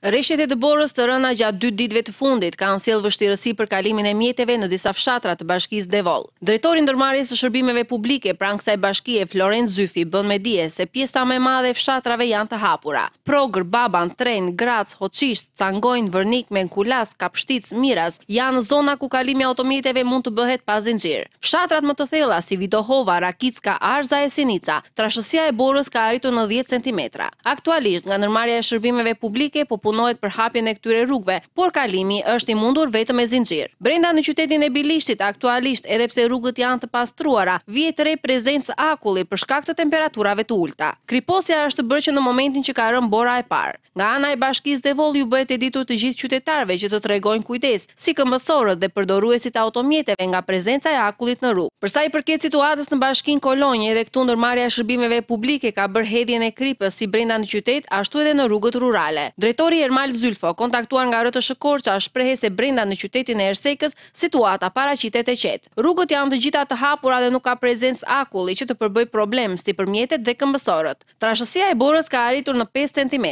Reshjet e dëborës të rëna gjatë dy ditve të fundit kanë sjell vështirësi për kalimin e mjeteve në disa fshatra të bashkisë Devoll. Drejtori ndërmarrjes së shërbimeve publike pranë kësaj bashkie Florent Zyfi bën me dije se pjesa më e madhe e fshatrave janë të hapura. Progr, Baban, Tren, Grac, Hoqisht, Cangojn, Vërnik, Menkulas, Kapshtic, Miras janë zona ku kalimi i automjeteve mund të bëhet pa zinxhir. Fshatrat më të thella si Vidohova, Rakicka, Arza e Sinica, trashësia e borës ka arritur në 10 cm. Aktualisht nga ndërmarrja e shërbimeve publike po punohet për hapjen e këtyre rrugëve, por kalimi është i mundur vetëm me zinxhir. Brenda në qytetin e Bilishtit aktualisht, edhe pse rrugët janë të pastruara, vihet re prezencë akulli për shkak të temperaturave të ulta. Kriposja është bërë që në momentin që ka rënë bora e parë. Nga ana e bashkisë Devoll ju bëhet e ditur të gjithë qytetarëve që të tregojnë kujdes, si këmbësorët dhe përdoruesit e automjeteve nga prezenca e akullit në rrugë. Për sa i përket situatës në bashkin Kolonjë, edhe këtu ndërmarrja e shërbimeve publike ka bërë hedhjen e kripës si brenda në qytet ashtu edhe në rrugët rurale. Drejtori Ermal Zylfo, kontaktuar nga rëtë shëkor që është prehe se brenda në qytetin e Ersekës, situata para qitet e qetë. Rrugët janë të gjitha të hapura dhe nuk ka prezencë akulli që të përbëj problem si për mjetet dhe këmbësorët. Trashësia e borës ka arritur në 5 cm.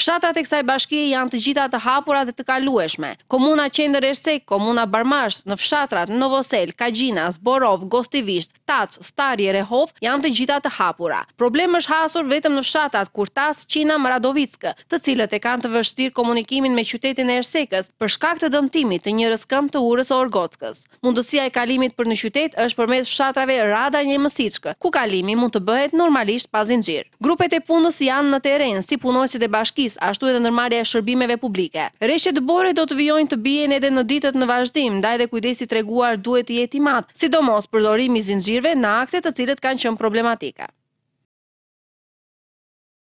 Fshatrat e kësaj bashkije janë të gjitha të hapura dhe të kalueshme. Komuna Qendër Ersek, Komuna Barmash, në fshatrat Novosel, Kajinas, Borov, Gostivisht, Tac, Starje, Rehov janë të gjitha të hapura. Problem është hasur vetëm në fshatrat Kurtas, Qina, Maradovickë, të cilët e kanë të vë vështirë komunikimin me qytetin e Ersekës për shkak të dëmtimit të njërës rëskëm të urës o Orgockës. Mundësia e kalimit për në qytet është përmes fshatrave rada një mësiqkë, ku kalimi mund të bëhet normalisht pazin gjirë. Grupet e punës janë në teren, si punojësit e bashkis, ashtu edhe nërmarja e shërbimeve publike. Reshet bore do të vjojnë të bijen edhe në ditët në vazhdim, daj dhe kujdesi treguar duhet jeti matë, sidomos përdorimi zinëgjirve në akset të cilët kanë qënë problematika.